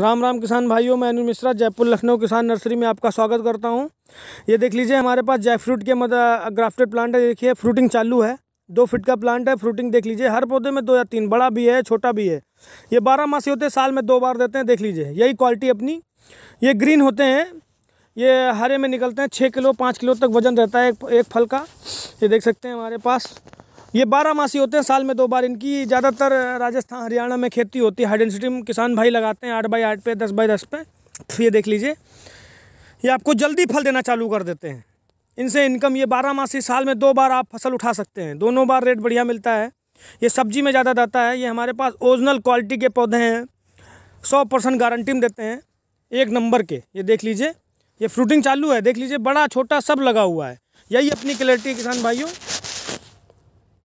राम राम किसान भाइयों मैं अनु मिश्रा जयपुर लखनऊ किसान नर्सरी में आपका स्वागत करता हूं ये देख लीजिए हमारे पास फ्रूट के मतलब ग्राफ्टेड प्लांट है देखिए फ्रूटिंग चालू है दो फिट का प्लांट है फ्रूटिंग देख लीजिए हर पौधे में दो या तीन बड़ा भी है छोटा भी है ये बारह मास होते हैं साल में दो बार देते हैं देख लीजिए यही क्वालिटी अपनी ये ग्रीन होते हैं ये हरे में निकलते हैं छः किलो पाँच किलो तक वजन रहता है एक फल का ये देख सकते हैं हमारे पास ये बारह मासी होते हैं साल में दो बार इनकी ज़्यादातर राजस्थान हरियाणा में खेती होती है हाई डेंसिटी में किसान भाई लगाते हैं आठ बाई आठ पे दस बाई दस पे ये देख लीजिए ये आपको जल्दी फल देना चालू कर देते हैं इनसे इनकम ये बारह मासी साल में दो बार आप फसल उठा सकते हैं दोनों बार रेट बढ़िया मिलता है ये सब्जी में ज़्यादा जाता है ये हमारे पास ओरिजिनल क्वालिटी के पौधे हैं सौ परसेंट गारंटी में देते हैं एक नंबर के ये देख लीजिए ये फ्रूटिंग चालू है देख लीजिए बड़ा छोटा सब लगा हुआ है यही अपनी क्लैरिटी किसान भाइयों